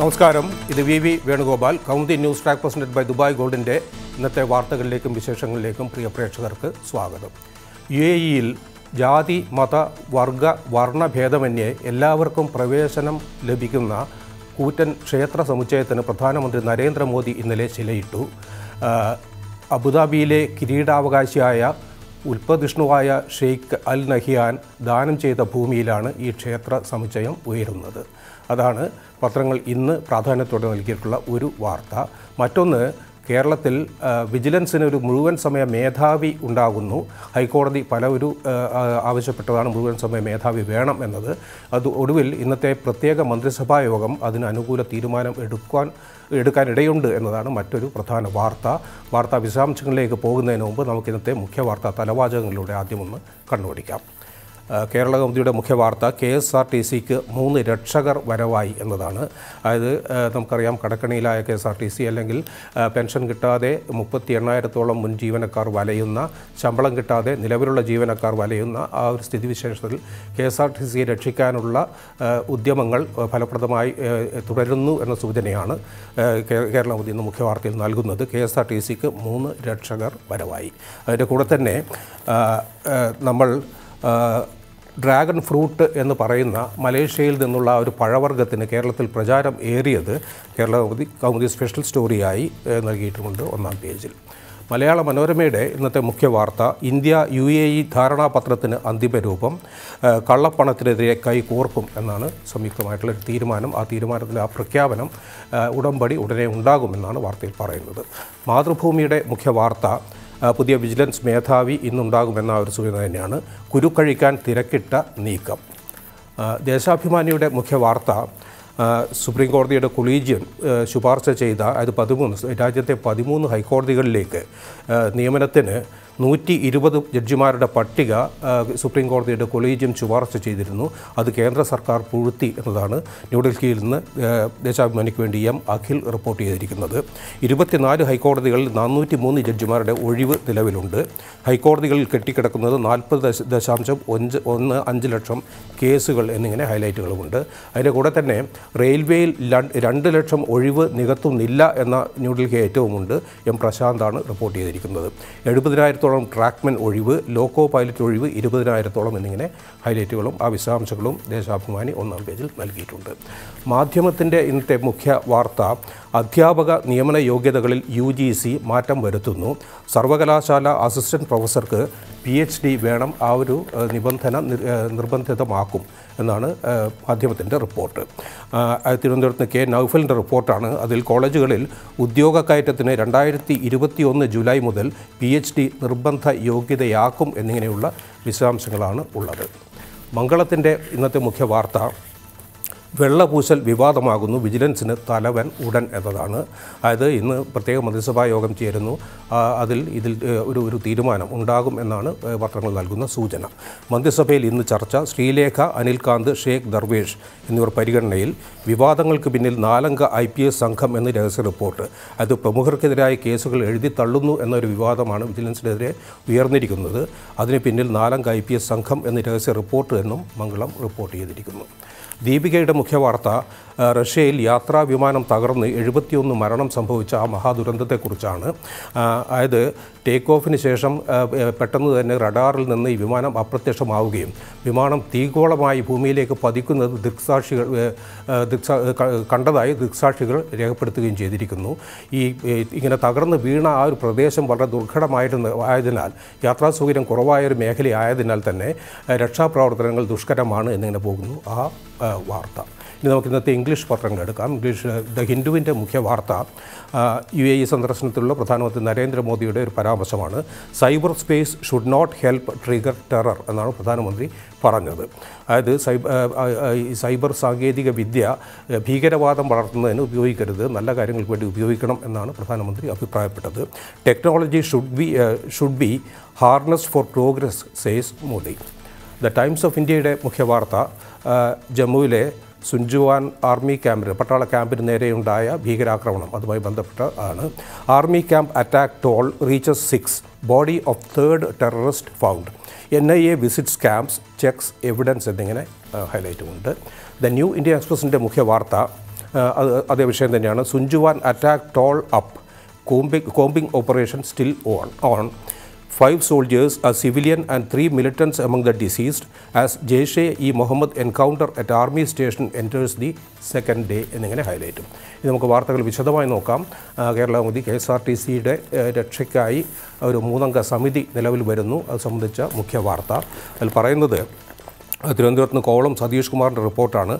നമസ്കാരം ഇത് V V Venugopal കൗന്തി news track presented by Dubai ഗോൾഡിൻ്റെ ഇന്നത്തെ വാർത്തകളിലേക്കും വിശേഷങ്ങളിലേക്കും പ്രിയ പ്രേക്ഷകർക്ക് സ്വാഗതം യു എ ഇയിൽ ജാതി മത വർഗ വർണ്ണഭേദമന്യേ എല്ലാവർക്കും പ്രവേശനം ലഭിക്കുന്ന കൂറ്റൻ ക്ഷേത്ര സമുച്ചയത്തിന് പ്രധാനമന്ത്രി നരേന്ദ്രമോദി ഇന്നലെ ശിലയിട്ടു അബുദാബിയിലെ കിരീടാവകാശിയായ ഉൽപ്പതിഷ്ണുവായ ഷെയ്ഖ് അൽ നഹിയാൻ ദാനം ചെയ്ത ഭൂമിയിലാണ് ഈ ക്ഷേത്ര സമുച്ചയം ഉയരുന്നത് അതാണ് പത്രങ്ങൾ ഇന്ന് പ്രാധാന്യത്തോടെ നൽകിയിട്ടുള്ള ഒരു വാർത്ത മറ്റൊന്ന് കേരളത്തിൽ വിജിലൻസിന് ഒരു മുഴുവൻ സമയ മേധാവി ഉണ്ടാകുന്നു ഹൈക്കോടതി പല ഒരു ആവശ്യപ്പെട്ടതാണ് മുഴുവൻ സമയ മേധാവി വേണം എന്നത് അത് ഒടുവിൽ ഇന്നത്തെ പ്രത്യേക മന്ത്രിസഭാ യോഗം അതിന് അനുകൂല തീരുമാനം എടുക്കാൻ എടുക്കാൻ ഇടയുണ്ട് എന്നതാണ് മറ്റൊരു പ്രധാന വാർത്ത വാർത്താ വിശദാംശങ്ങളിലേക്ക് പോകുന്നതിന് മുമ്പ് നമുക്ക് ഇന്നത്തെ മുഖ്യ വാർത്താ തലവാചകങ്ങളിലൂടെ ആദ്യമൊന്ന് കണ്ണുപിടിക്കാം കേരള കൗമുദിയുടെ മുഖ്യ വാർത്ത കെ എസ് ആർ ടി സിക്ക് മൂന്ന് രക്ഷകർ വരവായി എന്നതാണ് അതായത് നമുക്കറിയാം കടക്കണിയിലായ K S R T C അല്ലെങ്കിൽ പെൻഷൻ കിട്ടാതെ മുപ്പത്തി എണ്ണായിരത്തോളം മുൻ ജീവനക്കാർ വലയുന്ന ശമ്പളം കിട്ടാതെ നിലവിലുള്ള ജീവനക്കാർ വലയുന്ന ആ ഒരു സ്ഥിതിവിശേഷത്തിൽ കെ എസ് ആർ ടി സിയെ രക്ഷിക്കാനുള്ള ഉദ്യമങ്ങൾ ഫലപ്രദമായി തുടരുന്നു എന്ന സൂചനയാണ് കേരള കൗമുദി ഇന്ന് മുഖ്യ വാർത്തയിൽ നൽകുന്നത് കെ എസ് ആർ ടി സിക്ക് മൂന്ന് രക്ഷകർ വരവായി അതിൻ്റെ കൂടെ തന്നെ നമ്മൾ ഡ്രാഗൺ ഫ്രൂട്ട് എന്ന് പറയുന്ന മലേഷ്യയിൽ നിന്നുള്ള ഒരു പഴവർഗ്ഗത്തിന് കേരളത്തിൽ പ്രചാരം ഏറിയത് കേരള കൗമുദി കൗമുദി സ്പെഷ്യൽ സ്റ്റോറിയായി നൽകിയിട്ടുമുണ്ട് ഒന്നാം പേജിൽ മലയാള മനോരമയുടെ ഇന്നത്തെ മുഖ്യ വാർത്ത ഇന്ത്യ യു എ ഇ ധാരണാപത്രത്തിന് അന്തിമരൂപം കള്ളപ്പണത്തിനെതിരെ കൈകോർക്കും എന്നാണ് സംയുക്തമായിട്ടുള്ള ഒരു തീരുമാനം ആ തീരുമാനത്തിലെ ആ പ്രഖ്യാപനം ഉടമ്പടി ഉടനെ ഉണ്ടാകുമെന്നാണ് വാർത്തയിൽ പറയുന്നത് മാതൃഭൂമിയുടെ മുഖ്യ വാർത്ത പുതിയ വിജിലൻസ് മേധാവി ഇന്നുണ്ടാകുമെന്ന ഒരു സൂചന തന്നെയാണ് കുരുക്കഴിക്കാൻ തിരക്കിട്ട നീക്കം ദേശാഭിമാനിയുടെ മുഖ്യ വാർത്ത സുപ്രീം കോടതിയുടെ കൊളീജിയം ശുപാർശ ചെയ്ത അതായത് പതിമൂന്ന് രാജ്യത്തെ പതിമൂന്ന് ഹൈക്കോടതികളിലേക്ക് നിയമനത്തിന് നൂറ്റി ഇരുപത് ജഡ്ജിമാരുടെ പട്ടിക സുപ്രീം കോടതിയുടെ കൊളീജിയം ശുപാർശ ചെയ്തിരുന്നു അത് കേന്ദ്ര സർക്കാർ പുഴുത്തി എന്നതാണ് ന്യൂഡൽഹിയിൽ നിന്ന് ദേശാഭിമാനിക്ക് വേണ്ടി എം അഖിൽ റിപ്പോർട്ട് ചെയ്തിരിക്കുന്നത് ഇരുപത്തിനാല് ഹൈക്കോടതികളിൽ നാനൂറ്റി മൂന്ന് ജഡ്ജിമാരുടെ ഒഴിവ് നിലവിലുണ്ട് ഹൈക്കോടതികളിൽ കെട്ടിക്കിടക്കുന്നത് നാൽപ്പത് ദശാംശം ഒന്ന് അഞ്ച് ലക്ഷം കേസുകൾ എന്നിങ്ങനെ ഹൈലൈറ്റുകളുമുണ്ട് അതിൻ്റെ കൂടെ തന്നെ റെയിൽവേയിൽ രണ്ട് ലക്ഷം ഒഴിവ് നികത്തുന്നില്ല എന്ന ന്യൂഡൽഹി ഏറ്റവുമുണ്ട് എം പ്രശാന്താണ് റിപ്പോർട്ട് ചെയ്തിരിക്കുന്നത് എഴുപതിനായിരത്തോളം ട്രാക്ക്മെൻ ഒഴിവ് ലോക്കോ പൈലറ്റ് ഒഴിവ് ഇരുപതിനായിരത്തോളം എന്നിങ്ങനെ ഹൈലൈറ്റുകളും ആ വിശദാംശങ്ങളും ദേശാഭിമാനി ഒന്നാം പേജിൽ നൽകിയിട്ടുണ്ട് മാധ്യമത്തിൻ്റെ ഇന്നത്തെ മുഖ്യ വാർത്ത അധ്യാപക നിയമന യോഗ്യതകളിൽ യു മാറ്റം വരുത്തുന്നു സർവകലാശാല അസിസ്റ്റന്റ് പ്രൊഫസർക്ക് പി എച്ച് ഡി വേണം ആ ഒരു നിബന്ധന നിർബന്ധിതമാക്കും എന്നാണ് മാധ്യമത്തിൻ്റെ റിപ്പോർട്ട് തിരുവനന്തപുരത്ത് കെ നൗഫലിൻ്റെ റിപ്പോർട്ടാണ് അതിൽ കോളേജുകളിൽ ഉദ്യോഗ കയറ്റത്തിന് രണ്ടായിരത്തി ഇരുപത്തി ഒന്ന് ജൂലൈ മുതൽ പി എച്ച് ഡി നിർബന്ധ യോഗ്യതയാക്കും എന്നിങ്ങനെയുള്ള വിശദാംശങ്ങളാണ് ഉള്ളത് മംഗളത്തിൻ്റെ ഇന്നത്തെ മുഖ്യ വാർത്ത വെള്ളപൂശൽ വിവാദമാകുന്നു വിജിലൻസിന് തലവൻ ഉടൻ എന്നതാണ് അതായത് ഇന്ന് പ്രത്യേക മന്ത്രിസഭാ യോഗം ചേരുന്നു അതിൽ ഇതിൽ ഒരു ഒരു തീരുമാനം ഉണ്ടാകും എന്നാണ് പത്രങ്ങൾ നൽകുന്ന സൂചന മന്ത്രിസഭയിൽ ഇന്ന് ചർച്ച ശ്രീലേഖ അനിൽകാന്ത് ഷേഖ് ദർവേഷ് എന്നിവർ പരിഗണനയിൽ വിവാദങ്ങൾക്ക് പിന്നിൽ നാലംഗ ഐ പി എസ് സംഘം എന്ന് രഹസ്യ റിപ്പോർട്ട് അത് പ്രമുഖർക്കെതിരായ കേസുകൾ എഴുതി തള്ളുന്നു എന്നൊരു വിവാദമാണ് വിജിലൻസിനെതിരെ ഉയർന്നിരിക്കുന്നത് അതിന് പിന്നിൽ നാലംഗ ഐ പി എസ് സംഘം എന്ന് രഹസ്യ റിപ്പോർട്ട് എന്നും മംഗളം റിപ്പോർട്ട് ചെയ്തിരിക്കുന്നു ദീപികയുടെ മുഖ്യ വാർത്ത റഷ്യയിൽ യാത്രാ വിമാനം തകർന്ന് എഴുപത്തിയൊന്ന് മരണം സംഭവിച്ച ആ മഹാദുരന്തത്തെക്കുറിച്ചാണ് അതായത് ടേക്ക് ഓഫിന് ശേഷം പെട്ടെന്ന് തന്നെ റഡാറിൽ നിന്ന് ഈ വിമാനം അപ്രത്യക്ഷമാവുകയും വിമാനം തീകോളമായി ഭൂമിയിലേക്ക് പതിക്കുന്നത് ദൃക്സാക്ഷികൾ ദൃക്സാ കണ്ടതായി ദൃക്സാക്ഷികൾ രേഖപ്പെടുത്തുകയും ചെയ്തിരിക്കുന്നു ഈ ഇങ്ങനെ തകർന്ന് വീണ ആ ഒരു പ്രദേശം വളരെ ദുർഘടമായിരുന്നു ആയതിനാൽ യാത്രാ സൗകര്യം കുറവായൊരു മേഖലയായതിനാൽ തന്നെ രക്ഷാപ്രവർത്തനങ്ങൾ ദുഷ്കരമാണ് എന്നിങ്ങനെ പോകുന്നു ആ വാർത്ത ഇനി നമുക്ക് ഇന്നത്തെ ഇംഗ്ലീഷ് പത്രങ്ങൾ എടുക്കാം ഇംഗ്ലീഷ് ദ ഹിന്ദുവിൻ്റെ മുഖ്യ വാർത്ത യു എ ഇ സന്ദർശനത്തിലുള്ള പ്രധാനമന്ത്രി നരേന്ദ്രമോദിയുടെ ഒരു പരാമർശമാണ് cyber space should not help trigger terror എന്നാണ് പ്രധാനമന്ത്രി പറഞ്ഞത് അതായത് സൈബർ സാങ്കേതിക വിദ്യ ഭീകരവാദം വളർത്തുന്നതിന് ഉപയോഗിക്കരുത് നല്ല കാര്യങ്ങൾക്ക് വേണ്ടി ഉപയോഗിക്കണം എന്നാണ് പ്രധാനമന്ത്രി അഭിപ്രായപ്പെട്ടത് technology should be should be harness for progress says Modi the times of ഇന്ത്യയുടെ മുഖ്യ വാർത്ത ജമ്മുവിലെ സുഞ്ചുവാൻ ആർമി ക്യാമ്പിന് പട്ടാള ക്യാമ്പിന് നേരെയുണ്ടായ ഭീകരാക്രമണം അതുമായി ബന്ധപ്പെട്ട് ആണ് army camp attack toll reaches six body of third terrorist found N I A visits camps checks evidence എന്നിങ്ങനെ ഹൈലൈറ്റുമുണ്ട് ദ ന്യൂ ഇന്ത്യ എക്സ്പ്രസിൻ്റെ മുഖ്യ വാർത്ത അത് അതേ വിഷയം തന്നെയാണ് Sunjuwan attack toll up combing combing operation still on on five soldiers a civilian and three militants among the deceased as Jaish e Mohammad encounter at army station enters the second day എന്നിങ്ങനെ ഹൈലൈറ്റും ഇത് നമുക്ക് വാർത്തകൾ വിശദമായി നോക്കാം Kerala Modi K S R T സിയുടെ രക്ഷയ്ക്കായി ഒരു മൂന്നംഗ സമിതി നിലവിൽ വരുന്നു അത് സംബന്ധിച്ച മുഖ്യ വാർത്ത അതിൽ പറയുന്നത് തിരുവനന്തപുരത്ത് നിന്ന് കോവളം സതീഷ് കുമാറിൻ്റെ റിപ്പോർട്ടാണ്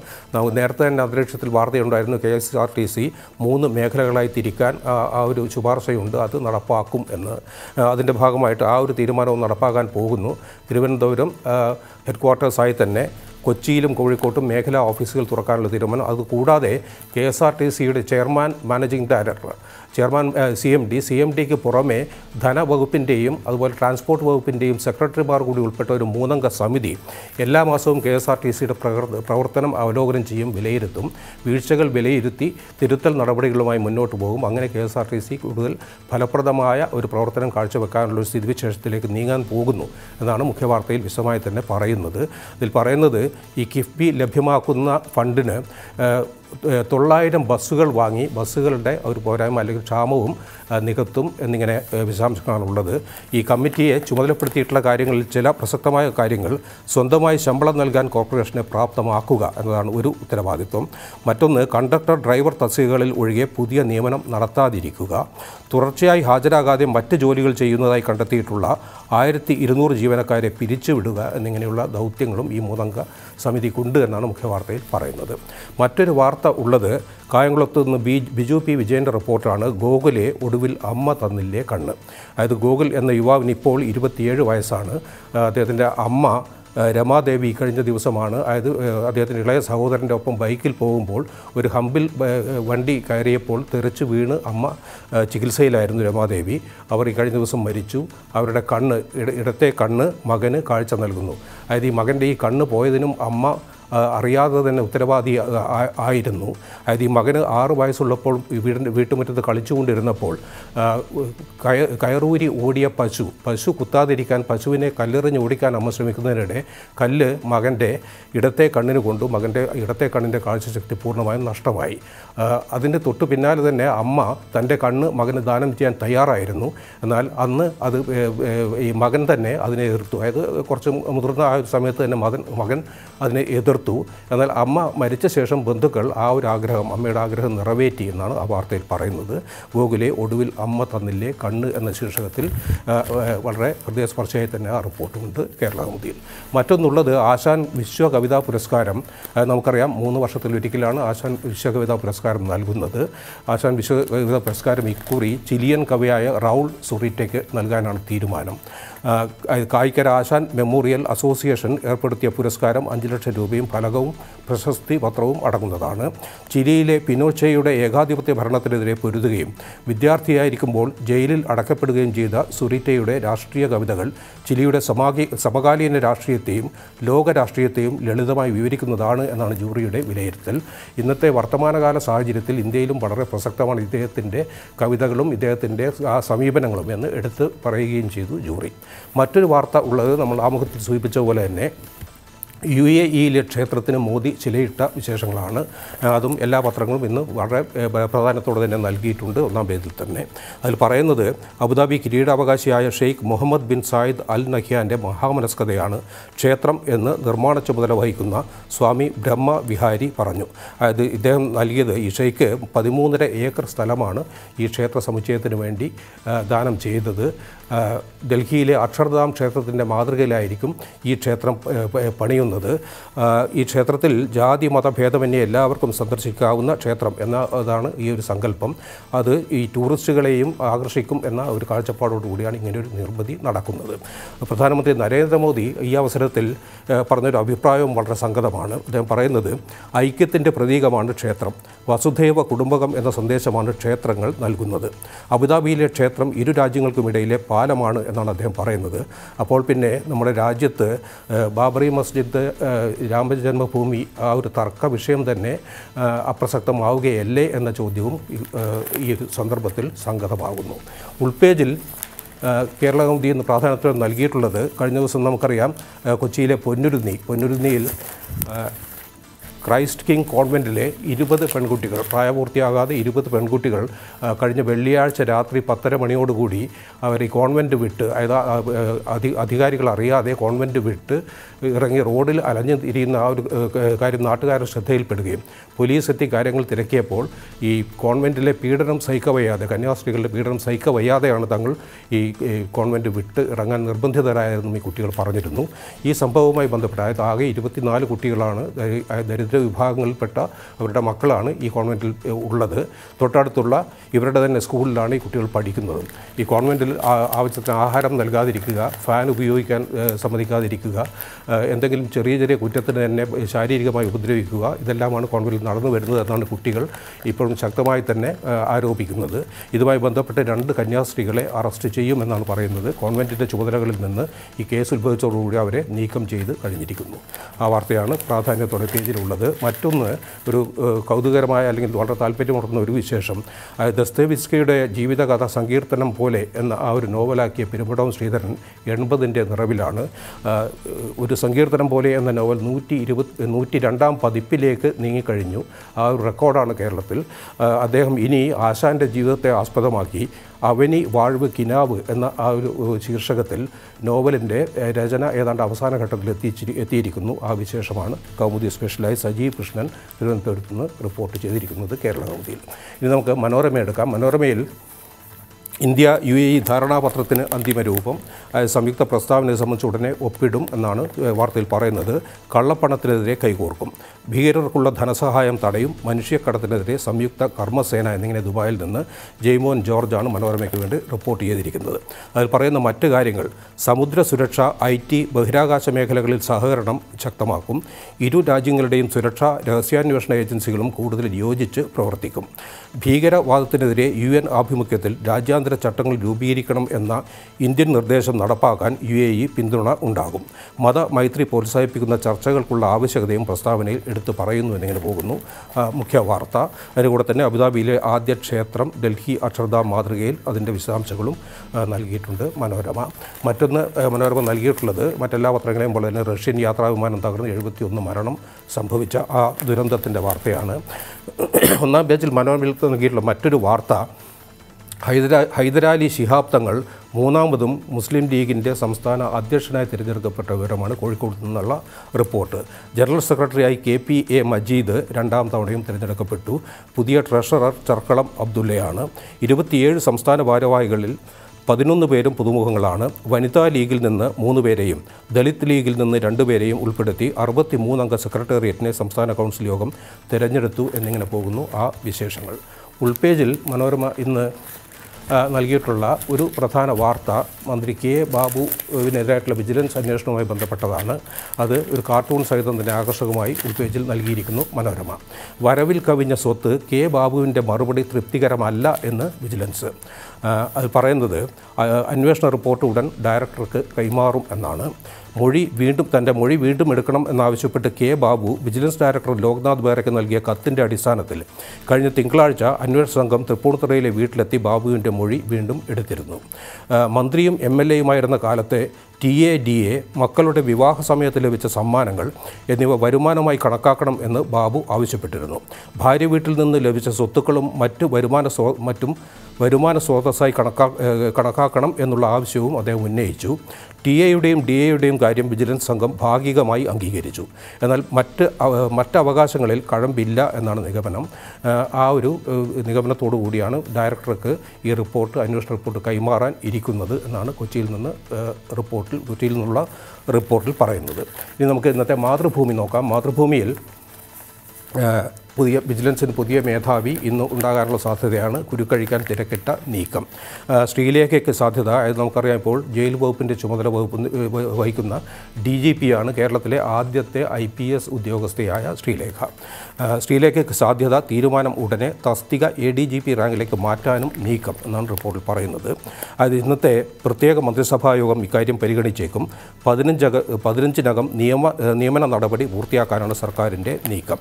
നേരത്തെ തന്നെ അന്തരീക്ഷത്തിൽ വാർത്തയുണ്ടായിരുന്നു K S R T C മൂന്ന് മേഖലകളായി തിരിക്കാൻ ആ ഒരു ശുപാർശയുണ്ട് അത് നടപ്പാക്കും എന്ന് അതിൻ്റെ ഭാഗമായിട്ട് ആ ഒരു തീരുമാനവും നടപ്പാക്കാൻ പോകുന്നു തിരുവനന്തപുരം ഹെഡ് ക്വാർട്ടേഴ്സായി തന്നെ കൊച്ചിയിലും കോഴിക്കോട്ടും മേഖലാ ഓഫീസുകൾ തുറക്കാനുള്ള തീരുമാനം അതുകൂടാതെ കെ എസ് ആർ ടി സിയുടെ chairman managing director chairman C M D C M ഡിക്ക് പുറമെ ധനവകുപ്പിൻ്റെയും അതുപോലെ ട്രാൻസ്പോർട്ട് വകുപ്പിൻ്റെയും സെക്രട്ടറിമാർ കൂടി ഉൾപ്പെട്ട ഒരു മൂന്നംഗ സമിതി എല്ലാ മാസവും കെ എസ് ആർ ടി സിയുടെ പ്രവർത്തനം അവലോകനം ചെയ്യും വിലയിരുത്തും വീഴ്ചകൾ വിലയിരുത്തി തിരുത്തൽ നടപടികളുമായി മുന്നോട്ട് പോകും അങ്ങനെ K S R T C കൂടുതൽ ഫലപ്രദമായ ഒരു പ്രവർത്തനം കാഴ്ചവെക്കാനുള്ള ഒരു സ്ഥിതിവിശേഷത്തിലേക്ക് നീങ്ങാൻ പോകുന്നു എന്നാണ് മുഖ്യവാർത്തയിൽ വിശദമായി തന്നെ പറയുന്നത് ഇതിൽ പറയുന്നത് ഈ കിഫ്ബി ലഭ്യമാക്കുന്ന ഫണ്ടിന് തൊള്ളായിരം ബസ്സുകൾ വാങ്ങി ബസ്സുകളുടെ ഒരു പോരായ്മ അല്ലെങ്കിൽ ക്ഷാമവും നികത്തും എന്നിങ്ങനെ വിശദാംശങ്ങളാണുള്ളത് ഈ കമ്മിറ്റിയെ ചുമതലപ്പെടുത്തിയിട്ടുള്ള കാര്യങ്ങളിൽ ചില പ്രസക്തമായ കാര്യങ്ങൾ സ്വന്തമായി ശമ്പളം നൽകാൻ കോർപ്പറേഷനെ പ്രാപ്തമാക്കുക എന്നതാണ് ഒരു ഉത്തരവാദിത്വം മറ്റൊന്ന് കണ്ടക്ടർ ഡ്രൈവർ തസ്തികകളിൽ ഒഴികെ പുതിയ നിയമനം നടത്താതിരിക്കുക തുടർച്ചയായി ഹാജരാകാതെ മറ്റ് ജോലികൾ ചെയ്യുന്നതായി കണ്ടെത്തിയിട്ടുള്ള ആയിരത്തി ഇരുന്നൂറ് ജീവനക്കാരെ പിരിച്ചുവിടുക എന്നിങ്ങനെയുള്ള ദൗത്യങ്ങളും ഈ മൂന്നംഗ സമിതിക്കുണ്ട് എന്നാണ് മുഖ്യവാർത്തയിൽ പറയുന്നത് മറ്റൊരു വാർത്ത വാർത്ത ഉള്ളത് കായംകുളത്ത് നിന്ന് ബി ബിജു പി വിജയൻ്റെ റിപ്പോർട്ടാണ് ഗോകുലെ ഒടുവിൽ അമ്മ തന്നില്ലേ കണ്ണ് അതായത് ഗോകുൽ എന്ന യുവാവിന് ഇപ്പോൾ ഇരുപത്തിയേഴ് വയസ്സാണ് അദ്ദേഹത്തിൻ്റെ അമ്മ രമാദേവി കഴിഞ്ഞ ദിവസമാണ് അതായത് അദ്ദേഹത്തിൻ്റെ ഇളയ സഹോദരൻ്റെ ഒപ്പം ബൈക്കിൽ പോകുമ്പോൾ ഒരു ഹമ്പിൽ വണ്ടി കയറിയപ്പോൾ തെറിച്ച് വീണ് അമ്മ ചികിത്സയിലായിരുന്നു രമാദേവി അവർ ഈ കഴിഞ്ഞ ദിവസം മരിച്ചു അവരുടെ കണ്ണ് ഇടത്തെ കണ്ണ് മകന് കാഴ്ച നൽകുന്നു അതായത് ഈ മകൻ്റെ ഈ കണ്ണ് പോയതിനും അമ്മ അറിയാതെ തന്നെ ഉത്തരവാദി ആയിരുന്നു അതായത് ഈ മകന് ആറ് വയസ്സുള്ളപ്പോൾ വീടിൻ്റെ വീട്ടുമുറ്റത്ത് കളിച്ചുകൊണ്ടിരുന്നപ്പോൾ കയ കയറൂരി ഓടിയ പശു പശു കുത്താതിരിക്കാൻ പശുവിനെ കല്ലെറിഞ്ഞ് ഓടിക്കാൻ അമ്മ ശ്രമിക്കുന്നതിനിടെ കല്ല് മകൻ്റെ ഇടത്തെ കണ്ണിന് കൊണ്ടു മകൻ്റെ ഇടത്തെ കണ്ണിൻ്റെ കാഴ്ചശക്തി പൂർണ്ണമായും നഷ്ടമായി അതിൻ്റെ തൊട്ടു പിന്നാലെ തന്നെ അമ്മ തൻ്റെ കണ്ണ് മകന് ദാനം ചെയ്യാൻ തയ്യാറായിരുന്നു എന്നാൽ അന്ന് അത് ഈ മകൻ തന്നെ അതിനെ എതിർത്തു അതായത് കുറച്ച് മുതിർന്ന ആ ഒരു സമയത്ത് തന്നെ മകൻ മകൻ അതിനെ എതിർത്തു കൊടുത്തു എന്നാൽ അമ്മ മരിച്ച ശേഷം ബന്ധുക്കൾ ആ ഒരു ആഗ്രഹം അമ്മയുടെ ആഗ്രഹം നിറവേറ്റി എന്നാണ് ആ വാർത്തയിൽ പറയുന്നത് ഗോകുലെ ഒടുവിൽ അമ്മ തന്നില്ലേ കണ്ണ് എന്ന ശീർഷകത്തിൽ വളരെ ഹൃദയസ്പർശയായി തന്നെ ആ റിപ്പോർട്ടുമുണ്ട് കേരളകൗമുദിയിൽ മറ്റൊന്നുള്ളത് ആശാൻ കവിതാ പുരസ്കാരം നമുക്കറിയാം മൂന്ന് വർഷത്തിലൊരിക്കലാണ് ആശാൻ കവിതാ പുരസ്കാരം നൽകുന്നത് ആശാൻ കവിതാ പുരസ്കാരം ഇക്കുറി ചിലിയൻ കവിയായ റൗൾ സുറീറ്റയ്ക്ക് നൽകാനാണ് തീരുമാനം കായികര ആശാൻ മെമ്മോറിയൽ അസോസിയേഷൻ ഏർപ്പെടുത്തിയ പുരസ്കാരം അഞ്ച് ലക്ഷം രൂപയും ഫലകവും പ്രശസ്തി പത്രവും അടങ്ങുന്നതാണ് ചിലിയിലെ പിനോച്ചയുടെ ഏകാധിപത്യ ഭരണത്തിനെതിരെ പൊരുതുകയും വിദ്യാർത്ഥിയായിരിക്കുമ്പോൾ ജയിലിൽ അടക്കപ്പെടുകയും ചെയ്ത സുറിറ്റയുടെ രാഷ്ട്രീയ കവിതകൾ ചിലിയുടെ സമാഗി സമകാലീന രാഷ്ട്രീയത്തെയും ലോക രാഷ്ട്രീയത്തെയും ലളിതമായി വിവരിക്കുന്നതാണ് എന്നാണ് ജൂറിയുടെ വിലയിരുത്തൽ ഇന്നത്തെ വർത്തമാനകാല സാഹചര്യത്തിൽ ഇന്ത്യയിലും വളരെ പ്രസക്തമാണ് ഇദ്ദേഹത്തിൻ്റെ കവിതകളും ഇദ്ദേഹത്തിൻ്റെ സമീപനങ്ങളും എന്ന് എടുത്ത് പറയുകയും ചെയ്തു ജൂറി മറ്റൊരു വാർത്ത ഉള്ളത് നമ്മൾ ആമുഖത്തിൽ സൂചിപ്പിച്ച പോലെ തന്നെ യു എ ഇയിലെ ക്ഷേത്രത്തിന് മോദി ചിലയിട്ട വിശേഷങ്ങളാണ് അതും എല്ലാ പത്രങ്ങളും ഇന്ന് വളരെ പ്രധാനത്തോടെ തന്നെ നൽകിയിട്ടുണ്ട് ഒന്നാം പേജിൽ തന്നെ അതിൽ പറയുന്നത് അബുദാബി കിരീടാവകാശിയായ Sheikh Mohammed bin Zayed Al നഹിയാൻ്റെ മഹാമനസ്കതയാണ് ക്ഷേത്രം എന്ന് നിർമ്മാണ ചുമതല വഹിക്കുന്ന സ്വാമി ബ്രഹ്മ വിഹാരി പറഞ്ഞു അതായത് ഇദ്ദേഹം നൽകിയത് ഈ ഷെയ്ഖ് പതിമൂന്നര ഏക്കർ സ്ഥലമാണ് ഈ ക്ഷേത്ര സമുച്ചയത്തിന് വേണ്ടി ദാനം ചെയ്തത് ഡൽഹിയിലെ അക്ഷർധാം ക്ഷേത്രത്തിൻ്റെ മാതൃകയിലായിരിക്കും ഈ ക്ഷേത്രം പണിയുന്നത് ഈ ക്ഷേത്രത്തിൽ ജാതി മതഭേദമന്യേ എല്ലാവർക്കും സന്ദർശിക്കാവുന്ന ക്ഷേത്രം എന്നതാണ് ഈ ഒരു സങ്കല്പം അത് ഈ ടൂറിസ്റ്റുകളെയും ആകർഷിക്കും എന്ന ഒരു കാഴ്ചപ്പാടോടുകൂടിയാണ് ഇങ്ങനെ ഒരു നിർമ്മിതി നടക്കുന്നത് പ്രധാനമന്ത്രി നരേന്ദ്രമോദി ഈ അവസരത്തിൽ പറഞ്ഞൊരു അഭിപ്രായവും വളരെ സംഗതമാണ് അദ്ദേഹം പറയുന്നത് ഐക്യത്തിൻ്റെ പ്രതീകമാണ് ക്ഷേത്രം വസുദൈവ കുടുംബകം എന്ന സന്ദേശമാണ് ക്ഷേത്രങ്ങൾ നൽകുന്നത് അബുദാബിയിലെ ക്ഷേത്രം ഇരു രാജ്യങ്ങൾക്കുമിടയിലെ പാ കാലമാണ് എന്നാണ് അദ്ദേഹം പറയുന്നത് അപ്പോൾ പിന്നെ നമ്മുടെ രാജ്യത്ത് ബാബറി മസ്ജിദ് രാമജന്മഭൂമി ആ ഒരു തർക്ക വിഷയം തന്നെ അപ്രസക്തമാവുകയല്ലേ എന്ന ചോദ്യവും ഈ സന്ദർഭത്തിൽ സംഗതമാകുന്നു ഉൾപേജിൽ കേരള കൗമുദി എന്ന് പ്രാധാന്യത്തോടെ നൽകിയിട്ടുള്ളത് കഴിഞ്ഞ ദിവസം നമുക്കറിയാം കൊച്ചിയിലെ പൊന്നുരുന്നി പൊന്നുരുന്നിയിൽ ക്രൈസ്റ്റ് കിങ് കോൺവെൻറ്റിലെ ഇരുപത് പെൺകുട്ടികൾ പ്രായപൂർത്തിയാകാതെ ഇരുപത് പെൺകുട്ടികൾ കഴിഞ്ഞ വെള്ളിയാഴ്ച രാത്രി പത്തര മണിയോടുകൂടി അവർ ഈ കോൺവെൻറ്റ് വിട്ട് അതായത് അധികാരികൾ അറിയാതെ കോൺവെൻറ്റ് വിട്ട് ഇറങ്ങി റോഡിൽ അലഞ്ഞു തിരിയുന്ന ആ ഒരു കാര്യം നാട്ടുകാരുടെ ശ്രദ്ധയിൽപ്പെടുകയും പോലീസ് എത്തി കാര്യങ്ങൾ തിരക്കിയപ്പോൾ ഈ കോൺവെൻറ്റിലെ പീഡനം സഹിക്കവയ്യാതെ കന്യാസ്ത്രീകളുടെ പീഡനം സഹിക്കവയ്യാതെയാണ് തങ്ങൾ ഈ കോൺവെൻറ്റ് വിട്ട് ഇറങ്ങാൻ നിർബന്ധിതരായെന്നും ഈ കുട്ടികൾ പറഞ്ഞിരുന്നു ഈ സംഭവവുമായി ബന്ധപ്പെട്ട് ആകെ ഇരുപത്തിനാല് കുട്ടികളാണ് ദരിദ്ര ദരിദ്ര വിഭാഗങ്ങളിൽപ്പെട്ട അവരുടെ മക്കളാണ് ഈ കോൺവെൻറ്റിൽ ഉള്ളത് തൊട്ടടുത്തുള്ള ഇവരുടെ തന്നെ സ്കൂളിലാണ് ഈ കുട്ടികൾ പഠിക്കുന്നത് ഈ കോൺവെൻറ്റിൽ ആവശ്യത്തിന് ആഹാരം നൽകാതിരിക്കുക ഫാൻ ഉപയോഗിക്കാൻ സമ്മതിക്കാതിരിക്കുക എന്തെങ്കിലും ചെറിയ ചെറിയ കുറ്റത്തിന് തന്നെ ശാരീരികമായി ഉപദ്രവിക്കുക ഇതെല്ലാമാണ് കോൺവെൻറ്റിൽ നടന്നു വരുന്നത് എന്നാണ് കുട്ടികൾ ഇപ്പോഴും ശക്തമായി തന്നെ ആരോപിക്കുന്നത് ഇതുമായി ബന്ധപ്പെട്ട് രണ്ട് കന്യാസ്ത്രീകളെ അറസ്റ്റ് ചെയ്യുമെന്നാണ് പറയുന്നത് കോൺവെൻറ്റിൻ്റെ ചുമതലകളിൽ നിന്ന് ഈ കേസ് ഉത്ഭവിച്ചതോടുകൂടി അവരെ നീക്കം ചെയ്ത് കഴിഞ്ഞിരിക്കുന്നു ആ വാർത്തയാണ് പ്രാധാന്യത്തോടെ പേജിലുള്ളത് എന്നുള്ളത് മറ്റൊന്ന് ഒരു കൗതുകരമായ അല്ലെങ്കിൽ വളരെ താല്പര്യമുണർത്തുന്ന ഒരു വിശേഷം ദസ്തേവിസ്കയുടെ ജീവിതകഥ സങ്കീർത്തനം പോലെ എന്ന ആ ഒരു നോവലാക്കിയ പെരുമ്പടവും ശ്രീധരൻ എൺപതിൻ്റെ നിറവിലാണ് ഒരു സങ്കീർത്തനം പോലെ എന്ന നോവൽ നൂറ്റി ഇരുപത് നൂറ്റി രണ്ടാം പതിപ്പിലേക്ക് നീങ്ങിക്കഴിഞ്ഞു ആ ഒരു റെക്കോർഡാണ് കേരളത്തിൽ അദ്ദേഹം ഇനി ആശാൻ്റെ ജീവിതത്തെ ആസ്പദമാക്കി അവനി വാഴ്വ് കിനാവ് എന്ന ആ ഒരു ശീർഷകത്തിൽ നോവലിൻ്റെ രചന ഏതാണ്ട് അവസാന ഘട്ടത്തിൽ എത്തിച്ചിരി എത്തിയിരിക്കുന്നു ആ വിശേഷമാണ് കൗമുദി സ്പെഷ്യലായി സജീവ് കൃഷ്ണൻ തിരുവനന്തപുരത്ത് നിന്ന് റിപ്പോർട്ട് ചെയ്തിരിക്കുന്നത് കേരള കൗമുദിയിൽ ഇനി നമുക്ക് മനോരമ എടുക്കാം മനോരമയിൽ ഇന്ത്യ യു എ ഇ ധാരണാപത്രത്തിന് അന്തിമ രൂപം സംയുക്ത പ്രസ്താവനയെ സംബന്ധിച്ച് ഉടനെ ഒപ്പിടും എന്നാണ് വാർത്തയിൽ പറയുന്നത് കള്ളപ്പണത്തിനെതിരെ കൈകോർക്കും ഭീകരർക്കുള്ള ധനസഹായം തടയും മനുഷ്യക്കടത്തിനെതിരെ സംയുക്ത കർമ്മസേന എന്നിങ്ങനെ ദുബായിൽ നിന്ന് ജെയ്മോൻ ജോർജാണ് മനോരമയ്ക്ക് വേണ്ടി റിപ്പോർട്ട് ചെയ്തിരിക്കുന്നത് അതിൽ പറയുന്ന മറ്റ് കാര്യങ്ങൾ സമുദ്ര സുരക്ഷ ഐ ടി ബഹിരാകാശ മേഖലകളിൽ സഹകരണം ശക്തമാക്കും ഇരു രാജ്യങ്ങളുടെയും സുരക്ഷ രഹസ്യാന്വേഷണ ഏജൻസികളും കൂടുതൽ യോജിച്ച് പ്രവർത്തിക്കും ഭീകരവാദത്തിനെതിരെ യു എൻ ആഭിമുഖ്യത്തിൽ രാജ്യാന്തര അടിയന്തര ചട്ടങ്ങൾ രൂപീകരിക്കണം എന്ന ഇന്ത്യൻ നിർദ്ദേശം നടപ്പാക്കാൻ യു എ ഇ പിന്തുണ ഉണ്ടാകും മത മൈത്രി പ്രോത്സാഹിപ്പിക്കുന്ന ചർച്ചകൾക്കുള്ള ആവശ്യകതയും പ്രസ്താവനയിൽ എടുത്തു പറയുന്നു എന്നിങ്ങനെ പോകുന്നു മുഖ്യ വാർത്ത അതിനുകൂടെ തന്നെ അബുദാബിയിലെ ആദ്യ ക്ഷേത്രം ഡൽഹി അക്ഷർദ മാതൃകയിൽ അതിൻ്റെ വിശദാംശങ്ങളും നൽകിയിട്ടുണ്ട് മനോരമ മറ്റൊന്ന് മനോരമ നൽകിയിട്ടുള്ളത് മറ്റെല്ലാ പത്രങ്ങളെയും പോലെ തന്നെ റഷ്യൻ യാത്രാ വിമാനം തകർന്ന് എഴുപത്തിയൊന്ന് മരണം സംഭവിച്ച ആ ദുരന്തത്തിൻ്റെ വാർത്തയാണ് ഒന്നാം പേജിൽ മനോരമയിൽ നൽകിയിട്ടുള്ള മറ്റൊരു വാർത്ത ഹൈദരാ ഹൈദരാലി ശിഹാബ് തങ്ങൾ മൂന്നാമതും മുസ്ലിം ലീഗിൻ്റെ സംസ്ഥാന അധ്യക്ഷനായി തിരഞ്ഞെടുക്കപ്പെട്ട വിവരമാണ് കോഴിക്കോട് നിന്നുള്ള റിപ്പോർട്ട് ജനറൽ സെക്രട്ടറിയായി കെ പി എ മജീദ് രണ്ടാം തവണയും തിരഞ്ഞെടുക്കപ്പെട്ടു പുതിയ ട്രഷറർ ചർക്കളം അബ്ദുള്ളയാണ് ഇരുപത്തിയേഴ് സംസ്ഥാന ഭാരവാഹികളിൽ പതിനൊന്ന് പേരും പുതുമുഖങ്ങളാണ് വനിതാ ലീഗിൽ നിന്ന് മൂന്ന് പേരെയും ദളിത് ലീഗിൽ നിന്ന് രണ്ട് പേരെയും ഉൾപ്പെടുത്തി അറുപത്തി മൂന്നംഗ സെക്രട്ടേറിയറ്റിനെ സംസ്ഥാന കൗൺസിൽ യോഗം തിരഞ്ഞെടുത്തു എന്നിങ്ങനെ പോകുന്നു ആ വിശേഷങ്ങൾ ഉൾപേജിൽ മനോരമ ഇന്ന് നൽകിയിട്ടുള്ള ഒരു പ്രധാന വാർത്ത മന്ത്രി കെ ബാബുവിനെതിരായിട്ടുള്ള വിജിലൻസ് അന്വേഷണവുമായി ബന്ധപ്പെട്ടതാണ് അത് ഒരു കാർട്ടൂൺ സഹിതം തന്നെ ആകർഷകമായി ഒരു പേജിൽ നൽകിയിരിക്കുന്നു മനോരമ വരവിൽ കവിഞ്ഞ സ്വത്ത് കെ ബാബുവിൻ്റെ മറുപടി തൃപ്തികരമല്ല എന്ന് വിജിലൻസ് അത് പറയുന്നത് അന്വേഷണ റിപ്പോർട്ട് ഉടൻ ഡയറക്ടർക്ക് കൈമാറും എന്നാണ് മൊഴി വീണ്ടും തൻ്റെ മൊഴി വീണ്ടും എടുക്കണം എന്നാവശ്യപ്പെട്ട് K Babu vigilance director Loknath ബേറയ്ക്ക് നൽകിയ കത്തിൻ്റെ അടിസ്ഥാനത്തിൽ കഴിഞ്ഞ തിങ്കളാഴ്ച അന്വേഷണ സംഘം തൃപ്പൂണിത്തുറയിലെ വീട്ടിലെത്തി ബാബുവിൻ്റെ മൊഴി വീണ്ടും എടുത്തിരുന്നു മന്ത്രിയും എം എൽ എയുമായിരുന്ന കാലത്തെ ടി എ ഡി എ മക്കളുടെ വിവാഹ സമയത്ത് ലഭിച്ച സമ്മാനങ്ങൾ എന്നിവ വരുമാനമായി കണക്കാക്കണം എന്ന് ബാബു ആവശ്യപ്പെട്ടിരുന്നു ഭാര്യ വീട്ടിൽ നിന്ന് ലഭിച്ച സ്വത്തുക്കളും മറ്റ് വരുമാന സ്രോ മറ്റും വരുമാന സ്രോതസ്സായി കണക്കാ കണക്കാക്കണം എന്നുള്ള ആവശ്യവും അദ്ദേഹം ഉന്നയിച്ചു ടി എയുടെയും ഡി എയുടെയും കാര്യം വിജിലൻസ് സംഘം ഭാഗികമായി അംഗീകരിച്ചു എന്നാൽ മറ്റ് മറ്റ് അവകാശങ്ങളിൽ കഴമ്പില്ല എന്നാണ് നിഗമനം ആ ഒരു നിഗമനത്തോടു കൂടിയാണ് ഡയറക്ടർക്ക് ഈ റിപ്പോർട്ട് അന്വേഷണ റിപ്പോർട്ട് കൈമാറാൻ ഇരിക്കുന്നത് എന്നാണ് കൊച്ചിയിൽ നിന്ന് റിപ്പോർട്ട് റിപ്പോർട്ടിൽ കൊച്ചിയിൽ നിന്നുള്ള റിപ്പോർട്ടിൽ പറയുന്നത് ഇനി നമുക്ക് ഇന്നത്തെ മാതൃഭൂമി നോക്കാം മാതൃഭൂമിയിൽ പുതിയ വിജിലൻസിന് പുതിയ മേധാവി ഇന്ന് ഉണ്ടാകാനുള്ള സാധ്യതയാണ് കുരുക്കഴിക്കാൻ തിരക്കിട്ട നീക്കം ശ്രീലേഖയ്ക്ക് സാധ്യത അതായത് നമുക്കറിയാം ഇപ്പോൾ ജയിൽ വകുപ്പിൻ്റെ ചുമതല വകുപ്പ് വഹിക്കുന്ന ഡി ജി പിയാണ് കേരളത്തിലെ ആദ്യത്തെ ഐ പി എസ് ഉദ്യോഗസ്ഥയായ ശ്രീലേഖ ശ്രീലേഖയ്ക്ക് സാധ്യത തീരുമാനം ഉടനെ തസ്തിക എ ഡി ജി പി റാങ്കിലേക്ക് മാറ്റാനും നീക്കം എന്നാണ് റിപ്പോർട്ടിൽ പറയുന്നത് അത് ഇന്നത്തെ പ്രത്യേക മന്ത്രിസഭാ യോഗം ഇക്കാര്യം പരിഗണിച്ചേക്കും പതിനഞ്ചക പതിനഞ്ചിനകം നിയമ നിയമന നടപടി പൂർത്തിയാക്കാനാണ് സർക്കാരിൻ്റെ നീക്കം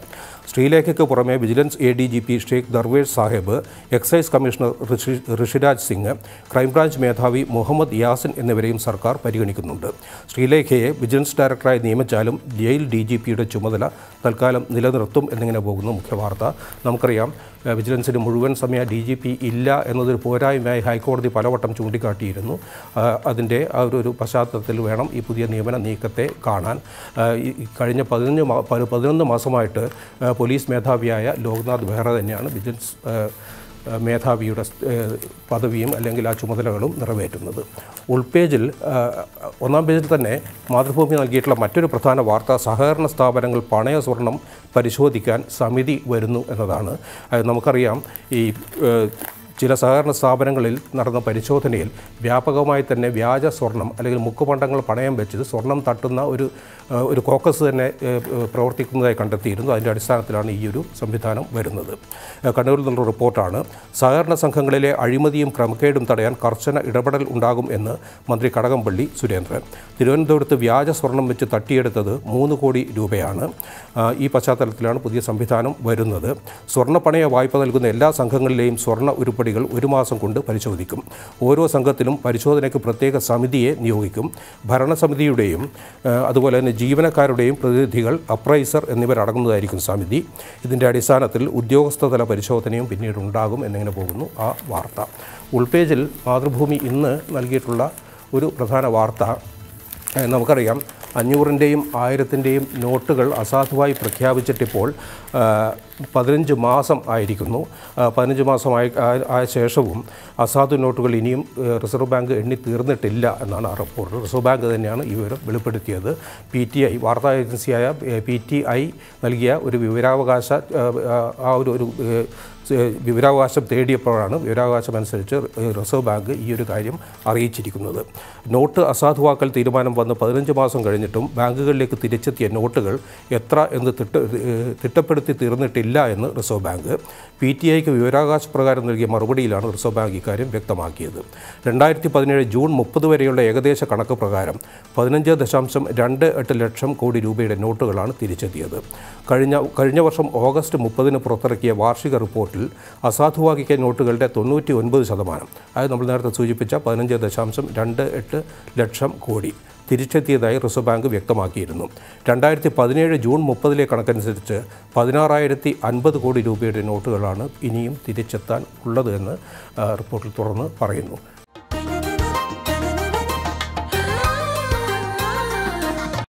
ശ്രീലേഖയ്ക്ക് പുറമെ vigilance A D G P Sheikh Darvesh Sahib excise commissioner Rishi Rishiraj Singh crime branch മേധാവി മുഹമ്മദ് യാസിൻ എന്നിവരെയും സർക്കാർ പരിഗണിക്കുന്നുണ്ട് ശ്രീലേഖയെ വിജിലൻസ് ഡയറക്ടറായി നിയമിച്ചാലും ജയിൽ ഡി ജി പിയുടെ ചുമതല തൽക്കാലം നിലനിർത്തും എന്നിങ്ങനെ ഇന്നിങ്ങനെ പോകുന്നു മുഖ്യ വാർത്ത നമുക്കറിയാം വിജിലൻസിന് മുഴുവൻ സമയ ഡി ജി പി ഇല്ല എന്നതൊരു പോരായ്മയായി ഹൈക്കോടതി പലവട്ടം ചൂണ്ടിക്കാട്ടിയിരുന്നു അതിൻ്റെ ആ ഒരു പശ്ചാത്തലത്തിൽ വേണം ഈ പുതിയ നിയമന നീക്കത്തെ കാണാൻ കഴിഞ്ഞ പതിനഞ്ച് പതിനൊന്ന് മാസമായിട്ട് പോലീസ് മേധാവിയായ ലോക്നാഥ് ബെഹ്റ തന്നെയാണ് വിജിലൻസ് മേധാവിയുടെ പദവിയും അല്ലെങ്കിൽ ആ ചുമതലകളും നിറവേറ്റുന്നത് ഉൾപേജിൽ ഒന്നാം പേജിൽ തന്നെ മാതൃഭൂമി നൽകിയിട്ടുള്ള മറ്റൊരു പ്രധാന വാർത്ത സഹകരണ സ്ഥാപനങ്ങൾ പണയ സ്വർണം പരിശോധിക്കാൻ സമിതി വരുന്നു എന്നതാണ് നമുക്കറിയാം ഈ ചില സഹകരണ സ്ഥാപനങ്ങളിൽ നടന്ന പരിശോധനയിൽ വ്യാപകമായി തന്നെ വ്യാജ സ്വർണം അല്ലെങ്കിൽ മുക്കുപണ്ടങ്ങൾ പണയം വെച്ച് സ്വർണം തട്ടുന്ന ഒരു ഒരു കോക്കസ് തന്നെ പ്രവർത്തിക്കുന്നതായി കണ്ടെത്തിയിരുന്നു അതിൻ്റെ അടിസ്ഥാനത്തിലാണ് ഈ ഒരു സംവിധാനം വരുന്നത് കണ്ണൂരിൽ നിന്നുള്ള റിപ്പോർട്ടാണ് സഹകരണ സംഘങ്ങളിലെ അഴിമതിയും ക്രമക്കേടും തടയാൻ കർശന ഇടപെടൽ ഉണ്ടാകും എന്ന് മന്ത്രി കടകംപള്ളി സുരേന്ദ്രൻ തിരുവനന്തപുരത്ത് വ്യാജ സ്വർണം വെച്ച് തട്ടിയെടുത്തത് മൂന്ന് കോടി രൂപയാണ് ഈ പശ്ചാത്തലത്തിലാണ് പുതിയ സംവിധാനം വരുന്നത് സ്വർണ്ണപ്പണയ വായ്പ നൽകുന്ന എല്ലാ സംഘങ്ങളിലെയും സ്വർണ്ണ ഉരുപ്പടി നടപടികൾ ഒരു മാസം കൊണ്ട് പരിശോധിക്കും ഓരോ സംഘത്തിലും പരിശോധനയ്ക്ക് പ്രത്യേക സമിതിയെ നിയോഗിക്കും ഭരണസമിതിയുടെയും അതുപോലെ തന്നെ ജീവനക്കാരുടെയും പ്രതിനിധികൾ അപ്രൈസർ എന്നിവരടങ്ങുന്നതായിരിക്കും സമിതി ഇതിൻ്റെ അടിസ്ഥാനത്തിൽ ഉദ്യോഗസ്ഥതല പരിശോധനയും പിന്നീട് ഉണ്ടാകും എന്നിങ്ങനെ പോകുന്നു ആ വാർത്ത ഉൾപേജിൽ മാതൃഭൂമി ഇന്ന് നൽകിയിട്ടുള്ള ഒരു പ്രധാന വാർത്ത നമുക്കറിയാം അഞ്ഞൂറിൻ്റെയും ആയിരത്തിൻ്റെയും നോട്ടുകൾ അസാധുവായി പ്രഖ്യാപിച്ചിട്ടിപ്പോൾ പതിനഞ്ച് മാസം ആയിരിക്കുന്നു പതിനഞ്ച് മാസം ആയ ശേഷവും അസാധു നോട്ടുകൾ ഇനിയും റിസർവ് ബാങ്ക് എണ്ണി തീർന്നിട്ടില്ല എന്നാണ് ആ റിപ്പോർട്ട് റിസർവ് ബാങ്ക് തന്നെയാണ് ഈ വിവരം വെളിപ്പെടുത്തിയത് പി ടി ഐ വാർത്താ ഏജൻസിയായ പി ടി ഐ നൽകിയ ഒരു വിവരാവകാശ ആ ഒരു ഒരു വിവരാവകാശം തേടിയപ്പോഴാണ് വിവരാവകാശം അനുസരിച്ച് റിസർവ് ബാങ്ക് ഈ ഒരു കാര്യം അറിയിച്ചിരിക്കുന്നത് നോട്ട് അസാധുവാക്കൽ തീരുമാനം വന്ന് പതിനഞ്ച് മാസം കഴിഞ്ഞിട്ടും ബാങ്കുകളിലേക്ക് തിരിച്ചെത്തിയ നോട്ടുകൾ എത്ര എന്ന് തിട്ട തിട്ടപ്പെടുത്തി തീർന്നിട്ടില്ല ഇല്ല എന്ന് റിസർവ് ബാങ്ക് പി ടി ഐക്ക് വിവരാവകാശ പ്രകാരം നൽകിയ മറുപടിയിലാണ് റിസർവ് ബാങ്ക് ഇക്കാര്യം വ്യക്തമാക്കിയത് രണ്ടായിരത്തി പതിനേഴ് ജൂൺ മുപ്പത് വരെയുള്ള ഏകദേശ കണക്ക് പ്രകാരം പതിനഞ്ച് ദശാംശം രണ്ട് എട്ട് ലക്ഷം കോടി രൂപയുടെ നോട്ടുകളാണ് തിരിച്ചെത്തിയത് കഴിഞ്ഞ കഴിഞ്ഞ വർഷം ഓഗസ്റ്റ് മുപ്പതിന് പുറത്തിറക്കിയ വാർഷിക റിപ്പോർട്ടിൽ അസാധുവാക്കിയ നോട്ടുകളുടെ തൊണ്ണൂറ്റി ഒൻപത് ശതമാനം അതായത് നമ്മൾ നേരത്തെ സൂചിപ്പിച്ച പതിനഞ്ച് ദശാംശം രണ്ട് എട്ട് ലക്ഷം കോടി തിരിച്ചെത്തിയതായി റിസർവ് ബാങ്ക് വ്യക്തമാക്കിയിരുന്നു രണ്ടായിരത്തി പതിനേഴ് ജൂൺ മുപ്പതിലെ കണക്കനുസരിച്ച് പതിനാറായിരത്തി അൻപത് കോടി രൂപയുടെ നോട്ടുകളാണ് ഇനിയും തിരിച്ചെത്താൻ ഉള്ളതെന്ന് റിപ്പോർട്ടിൽ തുറന്ന് പറയുന്നു